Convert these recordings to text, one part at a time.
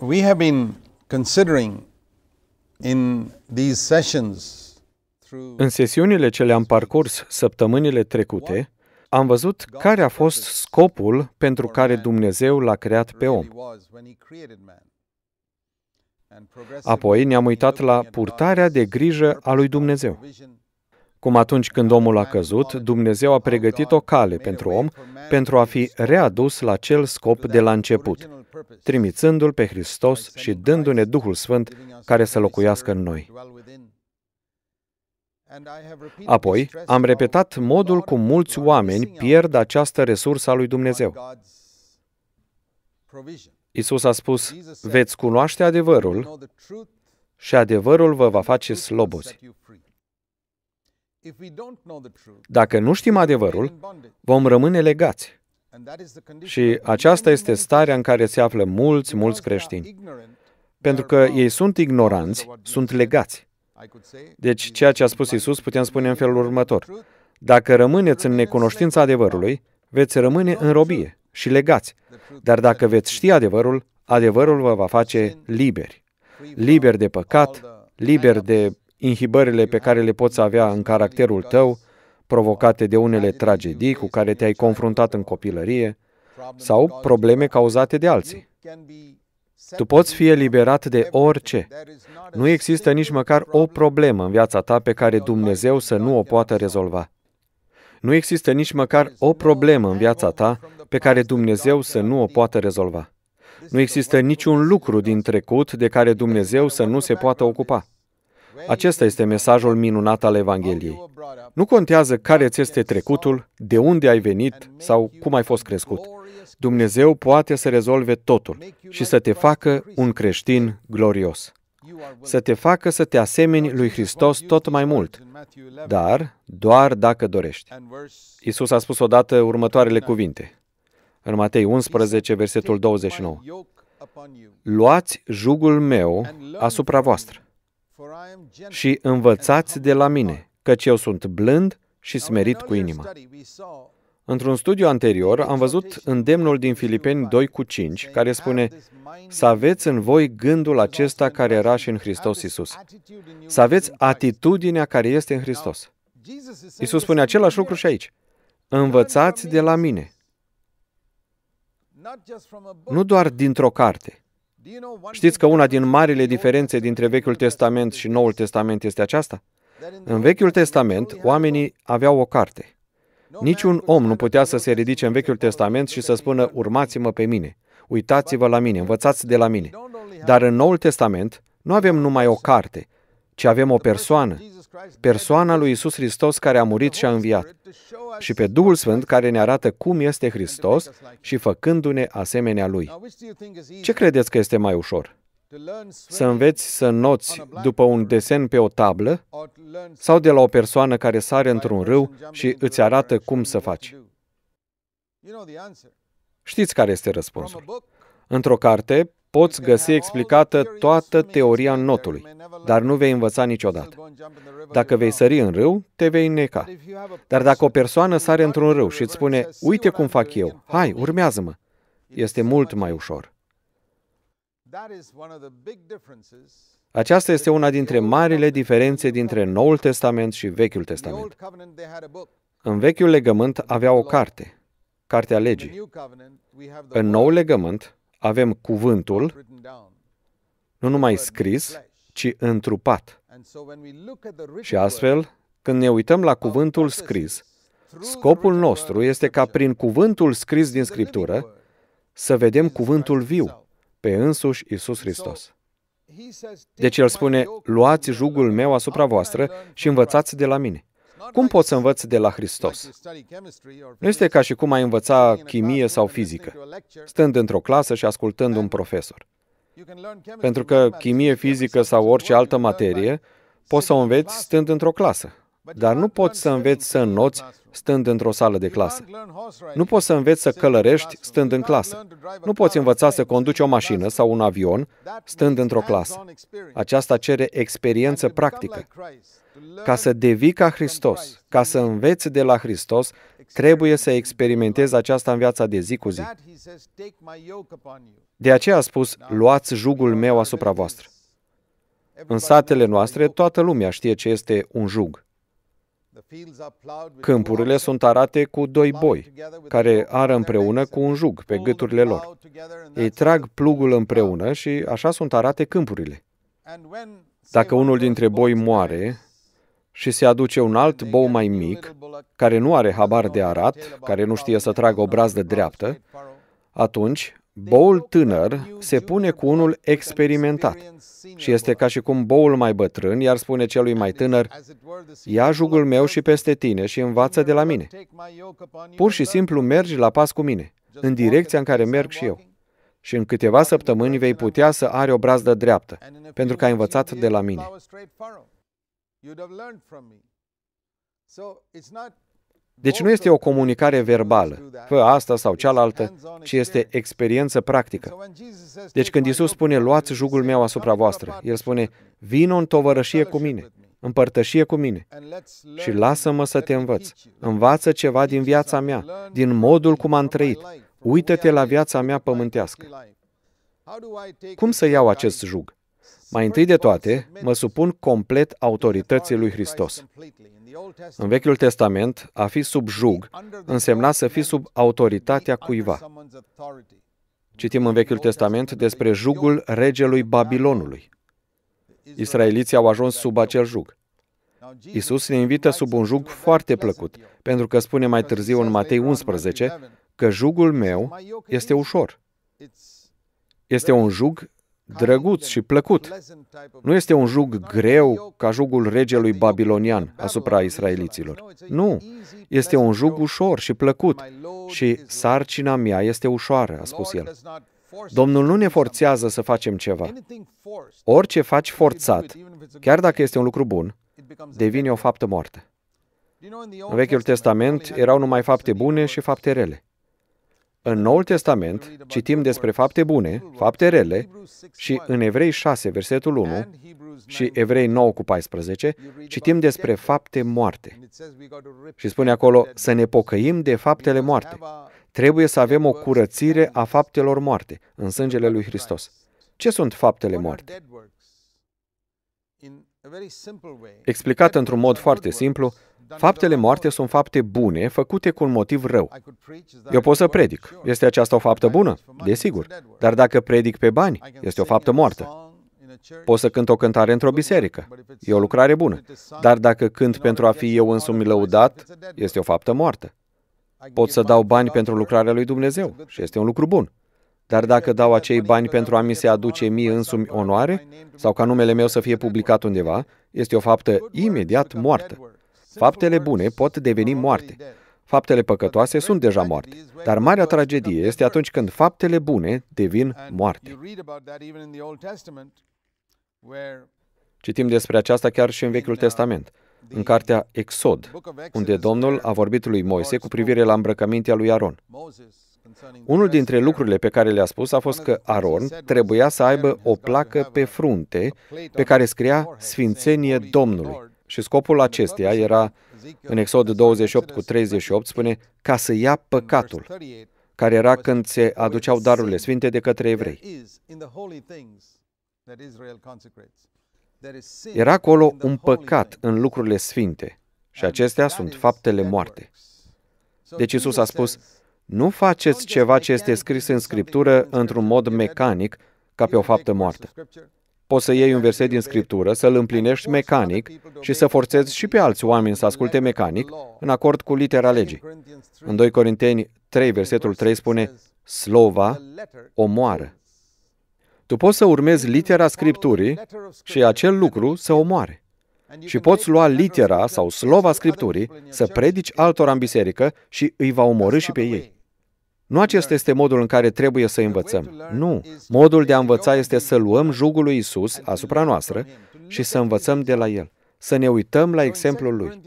We have been considering in these sessions în sesiunile ce le-am parcurs săptămânile trecute, am văzut care a fost scopul pentru care Dumnezeu l-a creat pe om. Apoi ne-am uitat la purtarea de grijă a lui Dumnezeu. Cum atunci când omul a căzut, Dumnezeu a pregătit o cale pentru om pentru a fi readus la cel scop de la început, trimițându-l pe Hristos și dându-ne Duhul Sfânt care să locuiască în noi. Apoi, am repetat modul cum mulți oameni pierd această resursă a lui Dumnezeu. Isus a spus, veți cunoaște adevărul și adevărul vă va face slobozi. Dacă nu știm adevărul, vom rămâne legați. Și aceasta este starea în care se află mulți, mulți creștini. Pentru că ei sunt ignoranți, sunt legați. Deci, ceea ce a spus Isus putem spune în felul următor. Dacă rămâneți în necunoștința adevărului, veți rămâne în robie și legați. Dar dacă veți ști adevărul, adevărul vă va face liberi. Liberi de păcat, liberi de inhibările pe care le poți avea în caracterul tău, provocate de unele tragedii cu care te-ai confruntat în copilărie, sau probleme cauzate de alții. Tu poți fi eliberat de orice. Nu există nici măcar o problemă în viața ta pe care Dumnezeu să nu o poată rezolva. Nu există nici măcar o problemă în viața ta pe care Dumnezeu să nu o poată rezolva. Nu există niciun lucru din trecut de care Dumnezeu să nu se poată ocupa. Acesta este mesajul minunat al Evangheliei. Nu contează care ți este trecutul, de unde ai venit sau cum ai fost crescut. Dumnezeu poate să rezolve totul și să te facă un creștin glorios. Să te facă să te asemeni lui Hristos tot mai mult, dar doar dacă dorești. Isus a spus odată următoarele cuvinte. În Matei 11, versetul 29. Luați jugul meu asupra voastră și învățați de la mine, căci eu sunt blând și smerit cu inima. Într-un studiu anterior am văzut îndemnul din Filipeni 2 cu 5, care spune să aveți în voi gândul acesta care era și în Hristos Isus. Să aveți atitudinea care este în Hristos. Isus spune același lucru și aici. Învățați de la mine. Nu doar dintr-o carte, Știți că una din marile diferențe dintre Vechiul Testament și Noul Testament este aceasta? În Vechiul Testament, oamenii aveau o carte. Niciun om nu putea să se ridice în Vechiul Testament și să spună, urmați-mă pe mine, uitați-vă la mine, învățați de la mine. Dar în Noul Testament nu avem numai o carte, ci avem o persoană, persoana lui Isus Hristos care a murit și a înviat, și pe Duhul Sfânt care ne arată cum este Hristos și făcându-ne asemenea Lui. Ce credeți că este mai ușor? Să înveți să noți după un desen pe o tablă sau de la o persoană care sare într-un râu și îți arată cum să faci? Știți care este răspunsul. Într-o carte Poți găsi explicată toată teoria notului, dar nu vei învăța niciodată. Dacă vei sări în râu, te vei neca. Dar dacă o persoană sare într-un râu și îți spune, uite cum fac eu, hai, urmează-mă, este mult mai ușor. Aceasta este una dintre marile diferențe dintre Noul Testament și Vechiul Testament. În Vechiul Legământ avea o carte, Cartea Legii. În Noul Legământ avem cuvântul, nu numai scris, ci întrupat. Și astfel, când ne uităm la cuvântul scris, scopul nostru este ca prin cuvântul scris din Scriptură să vedem cuvântul viu pe însuși Isus Hristos. Deci el spune, luați jugul meu asupra voastră și învățați de la mine. Cum pot să învăț de la Hristos? Nu este ca și cum ai învăța chimie sau fizică, stând într-o clasă și ascultând un profesor. Pentru că chimie, fizică sau orice altă materie poți să o înveți stând într-o clasă, dar nu poți să înveți să înnoți stând într-o sală de clasă. Nu poți să înveți să călărești stând în clasă. Nu poți învăța să conduci o mașină sau un avion stând într-o clasă. Aceasta cere experiență practică. Ca să devii ca Hristos, ca să înveți de la Hristos, trebuie să experimentezi aceasta în viața de zi cu zi. De aceea a spus, luați jugul meu asupra voastră. În satele noastre, toată lumea știe ce este un jug. Câmpurile sunt arate cu doi boi, care ară împreună cu un jug pe gâturile lor. Ei trag plugul împreună și așa sunt arate câmpurile. Dacă unul dintre boi moare și se aduce un alt bou mai mic, care nu are habar de arat, care nu știe să tragă o brazdă dreaptă, atunci Boul tânăr se pune cu unul experimentat și este ca și cum boul mai bătrân iar spune celui mai tânăr, ia jugul meu și peste tine și învață de la mine. Pur și simplu mergi la pas cu mine, în direcția în care merg și eu. Și în câteva săptămâni vei putea să are o brazdă dreaptă, pentru că ai învățat de la mine. Deci nu este o comunicare verbală, fă asta sau cealaltă, ci este experiență practică. Deci când Isus spune, luați jugul meu asupra voastră, El spune, vină în tovărășie cu mine, împărtășie cu mine și lasă-mă să te învăț. Învață ceva din viața mea, din modul cum am trăit. Uită-te la viața mea pământească. Cum să iau acest jug? Mai întâi de toate, mă supun complet autorității lui Hristos. În Vechiul Testament, a fi sub jug însemna să fii sub autoritatea cuiva. Citim în Vechiul Testament despre jugul regelui Babilonului. Israeliții au ajuns sub acel jug. Isus ne invită sub un jug foarte plăcut, pentru că spune mai târziu în Matei 11 că jugul meu este ușor. Este un jug drăguț și plăcut. Nu este un jug greu ca jugul regelui babilonian asupra israeliților. Nu, este un jug ușor și plăcut și sarcina mea este ușoară, a spus el. Domnul nu ne forțează să facem ceva. Orice faci forțat, chiar dacă este un lucru bun, devine o faptă moartă. În Vechiul Testament erau numai fapte bune și fapte rele. În Noul Testament citim despre fapte bune, fapte rele și în Evrei 6, versetul 1 și Evrei 9 cu 14 citim despre fapte moarte. Și spune acolo să ne pocăim de faptele moarte. Trebuie să avem o curățire a faptelor moarte în sângele lui Hristos. Ce sunt faptele moarte? Explicat într-un mod foarte simplu, Faptele moarte sunt fapte bune, făcute cu un motiv rău. Eu pot să predic. Este aceasta o faptă bună? Desigur. Dar dacă predic pe bani, este o faptă moartă. Pot să cânt o cântare într-o biserică. E o lucrare bună. Dar dacă cânt pentru a fi eu însumi lăudat, este o faptă moartă. Pot să dau bani pentru lucrarea lui Dumnezeu și este un lucru bun. Dar dacă dau acei bani pentru a mi se aduce mie însumi onoare, sau ca numele meu să fie publicat undeva, este o faptă imediat moartă. Faptele bune pot deveni moarte. Faptele păcătoase sunt deja moarte. Dar marea tragedie este atunci când faptele bune devin moarte. Citim despre aceasta chiar și în Vechiul Testament, în cartea Exod, unde Domnul a vorbit lui Moise cu privire la îmbrăcămintea lui Aron. Unul dintre lucrurile pe care le-a spus a fost că Aron trebuia să aibă o placă pe frunte pe care scria Sfințenie Domnului. Și scopul acesteia era, în Exod 28 cu 38, spune, ca să ia păcatul, care era când se aduceau darurile sfinte de către evrei. Era acolo un păcat în lucrurile sfinte și acestea sunt faptele moarte. Deci Isus a spus, nu faceți ceva ce este scris în Scriptură într-un mod mecanic, ca pe o faptă moartă. Poți să iei un verset din Scriptură, să-l împlinești mecanic și să forțezi și pe alți oameni să asculte mecanic, în acord cu litera legii. În 2 Corinteni 3, versetul 3 spune, Slova omoară. Tu poți să urmezi litera Scripturii și acel lucru să omoare. Și poți lua litera sau slova Scripturii să predici altora în biserică și îi va omorâ și pe ei. Nu acesta este modul în care trebuie să învățăm. Nu. Modul de a învăța este să luăm jugul lui Isus asupra noastră și să învățăm de la el să ne uităm la exemplul lui.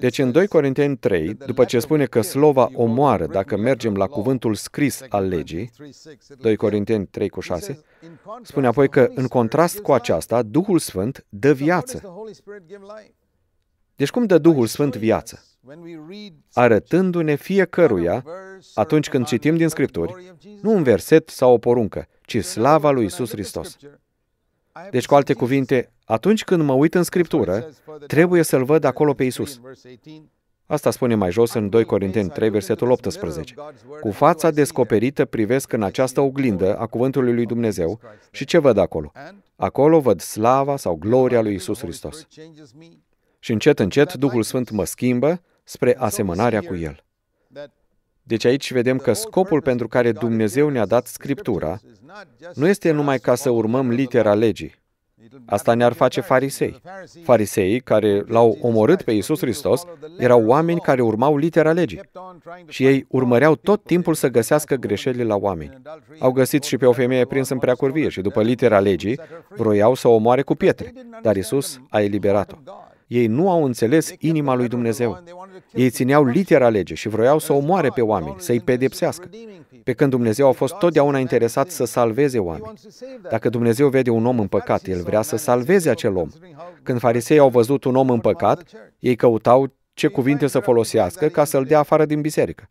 Deci în 2 Corinteni 3, după ce spune că slova omoară, dacă mergem la cuvântul scris al legii, 2 Corinteni 3 cu 6, spune apoi că, în contrast cu aceasta, Duhul Sfânt dă viață. Deci cum dă Duhul Sfânt viață? Arătându-ne fiecăruia, atunci când citim din Scripturi, nu un verset sau o poruncă, ci slava lui Isus Hristos. Deci, cu alte cuvinte, atunci când mă uit în Scriptură, trebuie să-L văd acolo pe Isus. Asta spune mai jos în 2 Corinteni 3, versetul 18. Cu fața descoperită privesc în această oglindă a cuvântului lui Dumnezeu și ce văd acolo? Acolo văd slava sau gloria lui Isus Hristos. Și încet, încet, Duhul Sfânt mă schimbă spre asemănarea cu El. Deci aici vedem că scopul pentru care Dumnezeu ne-a dat Scriptura nu este numai ca să urmăm litera legii. Asta ne-ar face farisei. Fariseii care l-au omorât pe Iisus Hristos erau oameni care urmau litera legii și ei urmăreau tot timpul să găsească greșelile la oameni. Au găsit și pe o femeie prinsă în preacurvie și după litera legii vroiau să o omoare cu pietre, dar Iisus a eliberat-o. Ei nu au înțeles inima lui Dumnezeu. Ei țineau litera lege și vroiau să omoare pe oameni, să-i pedepsească. Pe când Dumnezeu a fost totdeauna interesat să salveze oameni. Dacă Dumnezeu vede un om în păcat, El vrea să salveze acel om. Când farisei au văzut un om în păcat, ei căutau ce cuvinte să folosească ca să-l dea afară din biserică.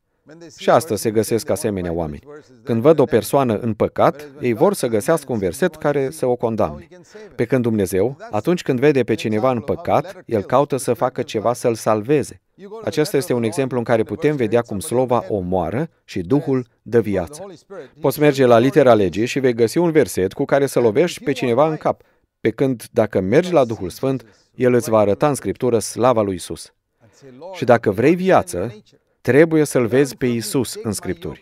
Și astăzi se găsesc asemenea oameni. Când văd o persoană în păcat, ei vor să găsească un verset care să o condamne. Pe când Dumnezeu, atunci când vede pe cineva în păcat, El caută să facă ceva să-l salveze. Acesta este un exemplu în care putem vedea cum slova omoară și Duhul dă viață. Poți merge la litera legii și vei găsi un verset cu care să lovești pe cineva în cap, pe când dacă mergi la Duhul Sfânt, El îți va arăta în Scriptură slava lui Isus. Și dacă vrei viață, Trebuie să-L vezi pe Isus în Scripturi.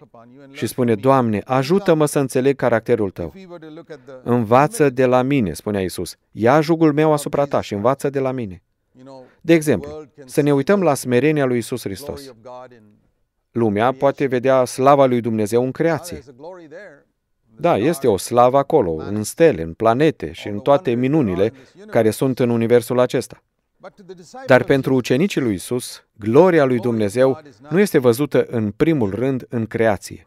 Și spune, Doamne, ajută-mă să înțeleg caracterul Tău. Învață de la mine, spunea Isus. Ia jugul meu asupra Ta și învață de la mine. De exemplu, să ne uităm la smerenia lui Isus Hristos. Lumea poate vedea slava lui Dumnezeu în creație. Da, este o slavă acolo, în stele, în planete și în toate minunile care sunt în universul acesta. Dar pentru ucenicii lui Isus, gloria lui Dumnezeu nu este văzută în primul rând în creație,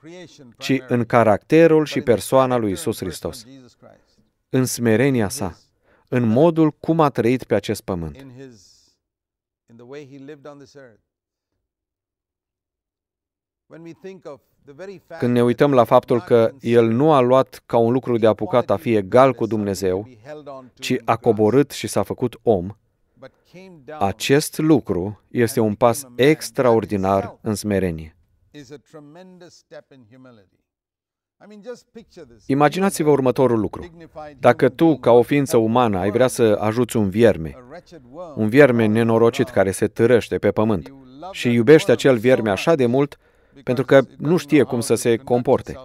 ci în caracterul și persoana lui Isus Hristos, în smerenia sa, în modul cum a trăit pe acest pământ. Când ne uităm la faptul că el nu a luat ca un lucru de apucat a fi egal cu Dumnezeu, ci a coborât și s-a făcut om, acest lucru este un pas extraordinar în smerenie. Imaginați-vă următorul lucru. Dacă tu, ca o ființă umană, ai vrea să ajuți un vierme, un vierme nenorocit care se târăște pe pământ și iubește acel vierme așa de mult pentru că nu știe cum să se comporte.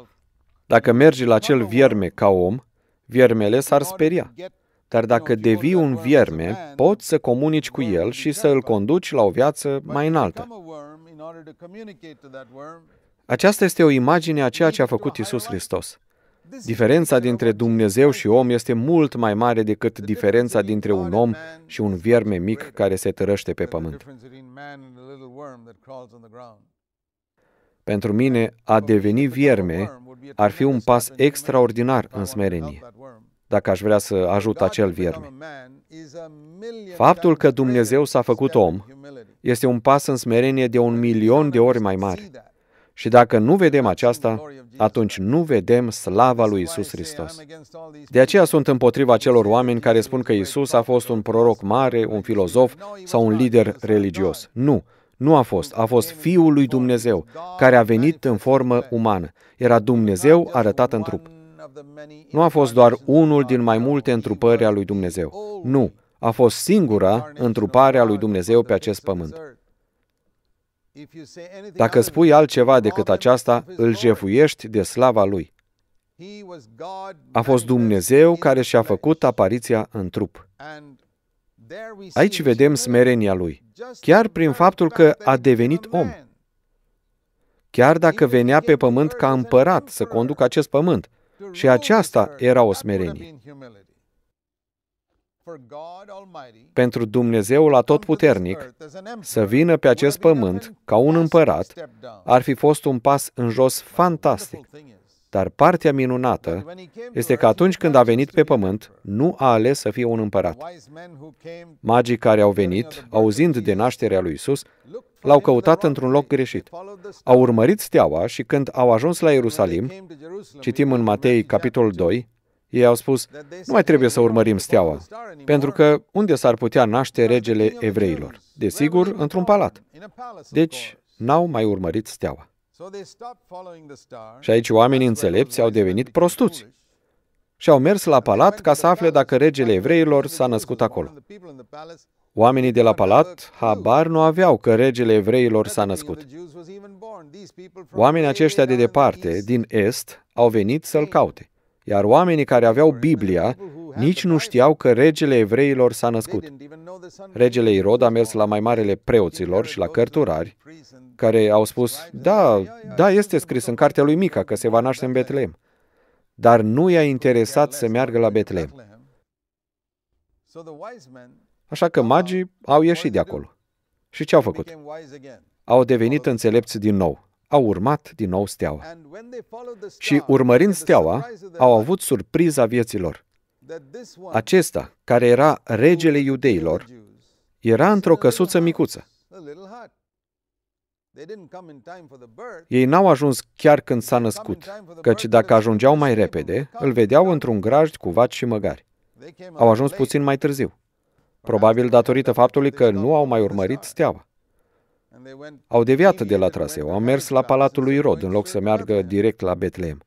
Dacă mergi la acel vierme ca om, viermele s-ar speria dar dacă devii un vierme, poți să comunici cu el și să îl conduci la o viață mai înaltă. Aceasta este o imagine a ceea ce a făcut Isus Hristos. Diferența dintre Dumnezeu și om este mult mai mare decât diferența dintre un om și un vierme mic care se tărăște pe pământ. Pentru mine, a deveni vierme ar fi un pas extraordinar în smerenie dacă aș vrea să ajut acel vierme. Faptul că Dumnezeu s-a făcut om este un pas în smerenie de un milion de ori mai mare. Și dacă nu vedem aceasta, atunci nu vedem slava lui Isus Hristos. De aceea sunt împotriva celor oameni care spun că Isus a fost un proroc mare, un filozof sau un lider religios. Nu, nu a fost, a fost Fiul lui Dumnezeu, care a venit în formă umană. Era Dumnezeu arătat în trup. Nu a fost doar unul din mai multe întrupări a lui Dumnezeu. Nu, a fost singura întrupare a lui Dumnezeu pe acest pământ. Dacă spui altceva decât aceasta, îl jefuiești de slava lui. A fost Dumnezeu care și-a făcut apariția în trup. Aici vedem smerenia lui, chiar prin faptul că a devenit om. Chiar dacă venea pe pământ ca împărat să conducă acest pământ, și aceasta era o smerenie. Pentru Dumnezeul atotputernic, să vină pe acest pământ ca un împărat ar fi fost un pas în jos fantastic. Dar partea minunată este că atunci când a venit pe pământ, nu a ales să fie un împărat. Magii care au venit, auzind de nașterea lui Isus, L-au căutat într-un loc greșit. Au urmărit steaua și când au ajuns la Ierusalim, citim în Matei, capitolul 2, ei au spus, nu mai trebuie să urmărim steaua, pentru că unde s-ar putea naște regele evreilor? Desigur, într-un palat. Deci, n-au mai urmărit steaua. Și aici oamenii înțelepți au devenit prostuți și au mers la palat ca să afle dacă regele evreilor s-a născut acolo. Oamenii de la palat habar nu aveau că regele evreilor s-a născut. Oamenii aceștia de departe, din Est, au venit să-l caute. Iar oamenii care aveau Biblia nici nu știau că regele evreilor s-a născut. Regele Irod a mers la mai marele preoților și la cărturari, care au spus, da, da, este scris în cartea lui Mica că se va naște în Betlehem. Dar nu i-a interesat să meargă la Betlehem. Așa că magii au ieșit de acolo. Și ce au făcut? Au devenit înțelepți din nou. Au urmat din nou steaua. Și urmărind steaua, au avut surpriza vieților. Acesta, care era regele iudeilor, era într-o căsuță micuță. Ei n-au ajuns chiar când s-a născut, căci dacă ajungeau mai repede, îl vedeau într-un graj cu vaci și măgari. Au ajuns puțin mai târziu probabil datorită faptului că nu au mai urmărit steaua. Au deviat de la traseu, au mers la Palatul lui Rod, în loc să meargă direct la Betleem.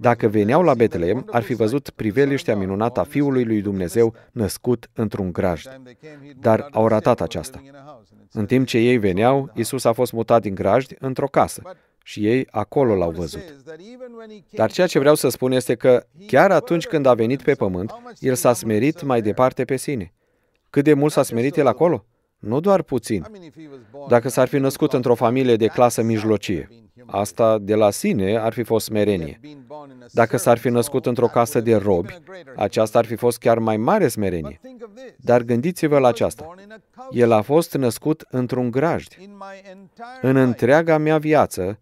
Dacă veneau la Betleem, ar fi văzut priveliștea minunată a Fiului lui Dumnezeu născut într-un grajd. Dar au ratat aceasta. În timp ce ei veneau, Isus a fost mutat din grajd într-o casă și ei acolo l-au văzut. Dar ceea ce vreau să spun este că, chiar atunci când a venit pe pământ, el s-a smerit mai departe pe sine. Cât de mult s-a smerit el acolo? Nu doar puțin. Dacă s-ar fi născut într-o familie de clasă mijlocie, asta de la sine ar fi fost smerenie. Dacă s-ar fi născut într-o casă de robi, aceasta ar fi fost chiar mai mare smerenie. Dar gândiți-vă la aceasta. El a fost născut într-un grajd. În întreaga mea viață,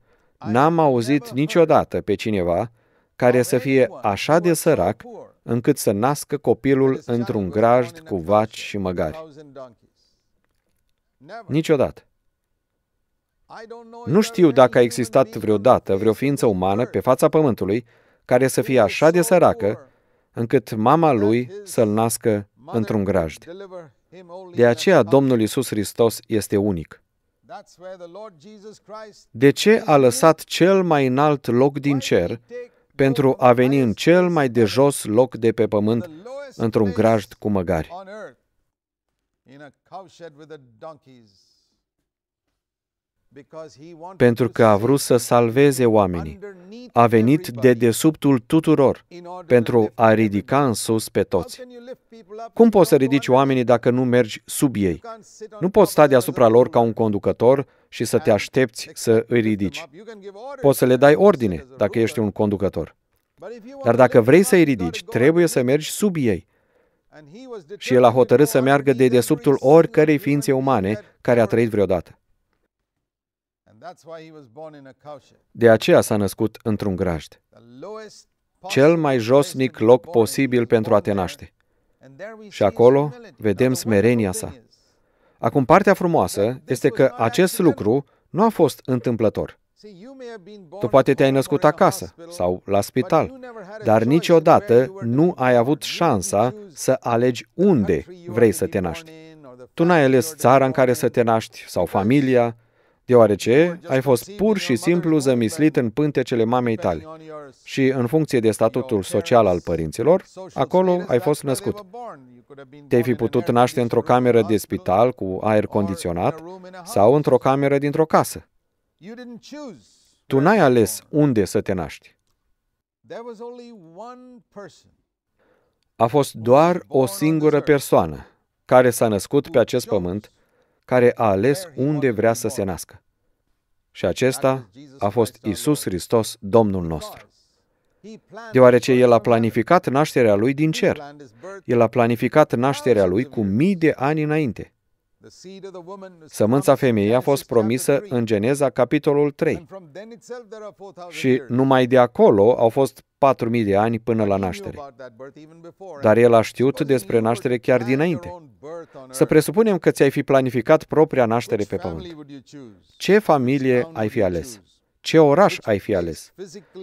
n-am auzit niciodată pe cineva care să fie așa de sărac încât să nască copilul într-un grajd cu vaci și măgari. Niciodată. Nu știu dacă a existat vreodată vreo ființă umană pe fața pământului care să fie așa de săracă încât mama lui să-l nască într-un grajd. De aceea Domnul Isus Hristos este unic. De ce a lăsat cel mai înalt loc din cer pentru a veni în cel mai de jos loc de pe pământ, într-un grajd cu măgari pentru că a vrut să salveze oamenii. A venit de desubtul tuturor pentru a ridica în sus pe toți. Cum poți să ridici oamenii dacă nu mergi sub ei? Nu poți sta deasupra lor ca un conducător și să te aștepți să îi ridici. Poți să le dai ordine dacă ești un conducător. Dar dacă vrei să-i ridici, trebuie să mergi sub ei. Și el a hotărât să meargă de desubtul oricărei ființe umane care a trăit vreodată. De aceea s-a născut într-un grajd, cel mai josnic loc posibil pentru a te naște. Și acolo vedem smerenia sa. Acum, partea frumoasă este că acest lucru nu a fost întâmplător. Tu poate te-ai născut acasă sau la spital, dar niciodată nu ai avut șansa să alegi unde vrei să te naști. Tu n-ai ales țara în care să te naști sau familia, deoarece ai fost pur și simplu zămislit în pântecele mamei tale și în funcție de statutul social al părinților, acolo ai fost născut. Te-ai fi putut naște într-o cameră de spital cu aer condiționat sau într-o cameră dintr-o casă. Tu n-ai ales unde să te naști. A fost doar o singură persoană care s-a născut pe acest pământ care a ales unde vrea să se nască. Și acesta a fost Isus Hristos, Domnul nostru. Deoarece El a planificat nașterea Lui din cer. El a planificat nașterea Lui cu mii de ani înainte. Sămânța femeii a fost promisă în Geneza, capitolul 3. Și numai de acolo au fost 4.000 de ani până la naștere. Dar el a știut despre naștere chiar dinainte. Să presupunem că ți-ai fi planificat propria naștere pe pământ. Ce familie ai fi ales? Ce oraș ai fi ales?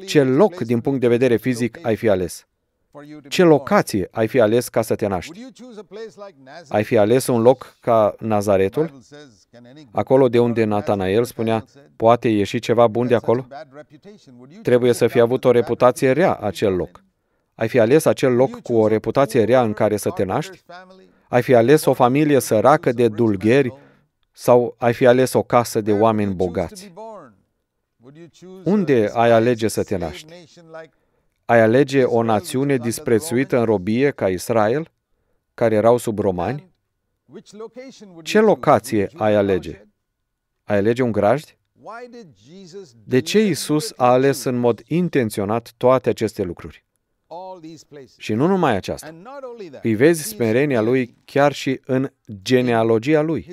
Ce loc din punct de vedere fizic ai fi ales? Ce locație ai fi ales ca să te naști? Ai fi ales un loc ca Nazaretul? Acolo de unde Natanael spunea, poate ieși ceva bun de acolo? Trebuie să fi avut o reputație rea acel loc. Ai fi ales acel loc cu o reputație rea în care să te naști? Ai fi ales o familie săracă de dulgheri sau ai fi ales o casă de oameni bogați? Unde ai alege să te naști? Ai alege o națiune disprețuită în robie ca Israel, care erau sub romani? Ce locație ai alege? Ai alege un grajd? De ce Isus a ales în mod intenționat toate aceste lucruri? Și nu numai aceasta. Îi vezi smerenia lui chiar și în genealogia lui.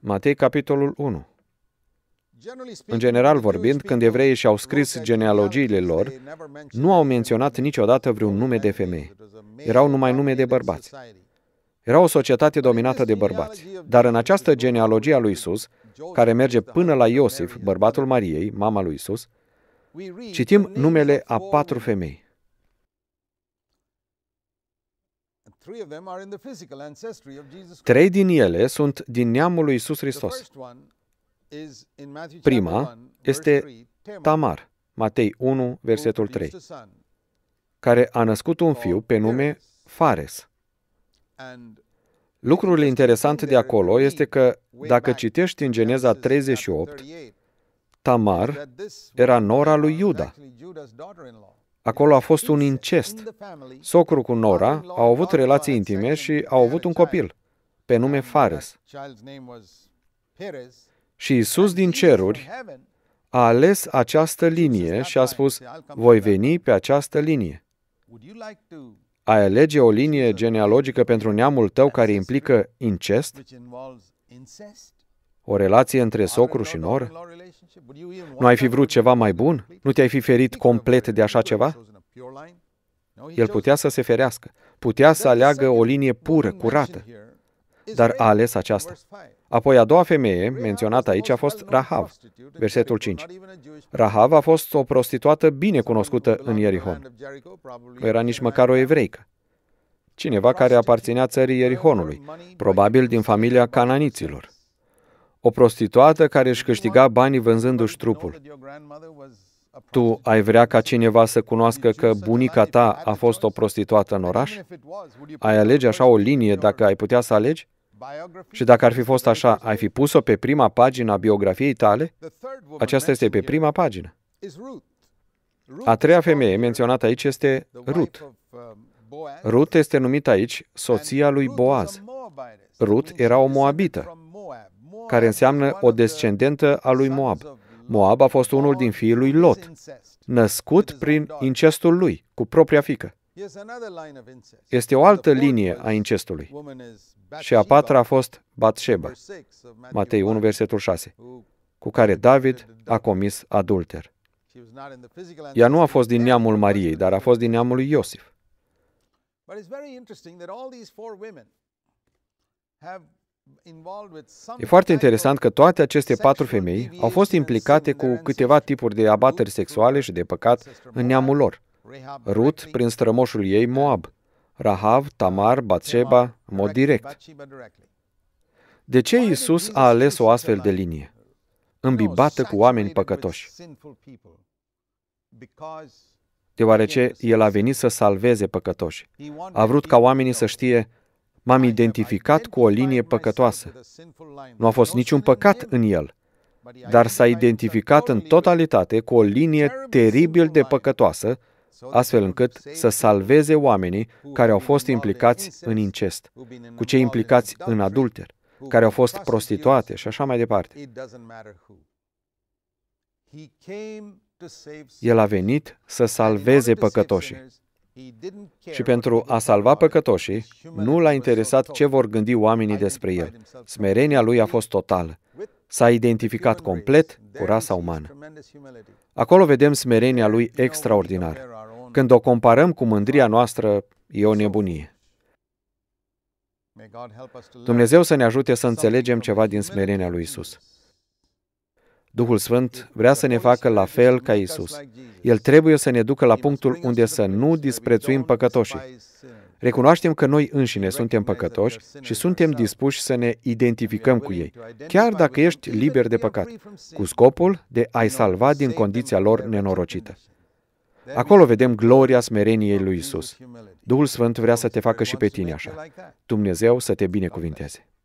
Matei, capitolul 1. În general vorbind, când evreii și-au scris genealogiile lor, nu au menționat niciodată vreun nume de femei. Erau numai nume de bărbați. Era o societate dominată de bărbați. Dar în această genealogie a lui Isus, care merge până la Iosif, bărbatul Mariei, mama lui Isus, citim numele a patru femei. Trei din ele sunt din neamul lui Isus Hristos. Prima este Tamar, Matei 1, versetul 3, care a născut un fiu pe nume Fares. Lucrul interesant de acolo este că, dacă citești în Geneza 38, Tamar era nora lui Iuda. Acolo a fost un incest. Socru cu Nora a avut relații intime și au avut un copil, pe nume Fares. Și Isus din ceruri a ales această linie și a spus, voi veni pe această linie. Ai alege o linie genealogică pentru neamul tău care implică incest? O relație între socru și nor? Nu ai fi vrut ceva mai bun? Nu te-ai fi ferit complet de așa ceva? El putea să se ferească, putea să aleagă o linie pură, curată, dar a ales aceasta. Apoi a doua femeie, menționată aici, a fost Rahav, versetul 5. Rahav a fost o prostituată bine cunoscută în Ierihon. Nu era nici măcar o evreică. Cineva care aparținea țării Ierihonului, probabil din familia cananiților. O prostituată care își câștiga banii vânzându-și trupul. Tu ai vrea ca cineva să cunoască că bunica ta a fost o prostituată în oraș? Ai alege așa o linie dacă ai putea să alegi? Și dacă ar fi fost așa, ai fi pus-o pe prima pagină a biografiei tale? Aceasta este pe prima pagină. A treia femeie menționată aici este Ruth. Um, Ruth este numită aici soția lui Boaz. Ruth era o moabită, care înseamnă o descendentă a lui Moab. Moab a fost unul din fiii lui Lot, născut prin incestul lui, cu propria fică. Este o altă linie a incestului. Și a patra a fost Batsheba, Matei 1, versetul 6, cu care David a comis adulter. Ea nu a fost din neamul Mariei, dar a fost din neamul lui Iosif. E foarte interesant că toate aceste patru femei au fost implicate cu câteva tipuri de abateri sexuale și de păcat în neamul lor. Rut prin strămoșul ei Moab, Rahav, Tamar, Batseba, în mod direct. De ce Isus a ales o astfel de linie, îmbibată cu oameni păcătoși? Deoarece El a venit să salveze păcătoși. A vrut ca oamenii să știe, m-am identificat cu o linie păcătoasă. Nu a fost niciun păcat în El, dar s-a identificat în totalitate cu o linie teribil de păcătoasă astfel încât să salveze oamenii care au fost implicați în incest, cu cei implicați în adulter, care au fost prostituate și așa mai departe. El a venit să salveze păcătoșii. Și pentru a salva păcătoșii, nu l-a interesat ce vor gândi oamenii despre el. Smerenia lui a fost totală. S-a identificat complet cu rasa umană. Acolo vedem smerenia lui extraordinară. Când o comparăm cu mândria noastră, e o nebunie. Dumnezeu să ne ajute să înțelegem ceva din smerenia lui Isus. Duhul Sfânt vrea să ne facă la fel ca Isus. El trebuie să ne ducă la punctul unde să nu disprețuim păcătoșii. Recunoaștem că noi înșine suntem păcătoși și suntem dispuși să ne identificăm cu ei, chiar dacă ești liber de păcat, cu scopul de a-i salva din condiția lor nenorocită. Acolo vedem gloria smereniei lui Isus. Duhul Sfânt vrea să te facă și pe tine așa. Dumnezeu să te binecuvinteze.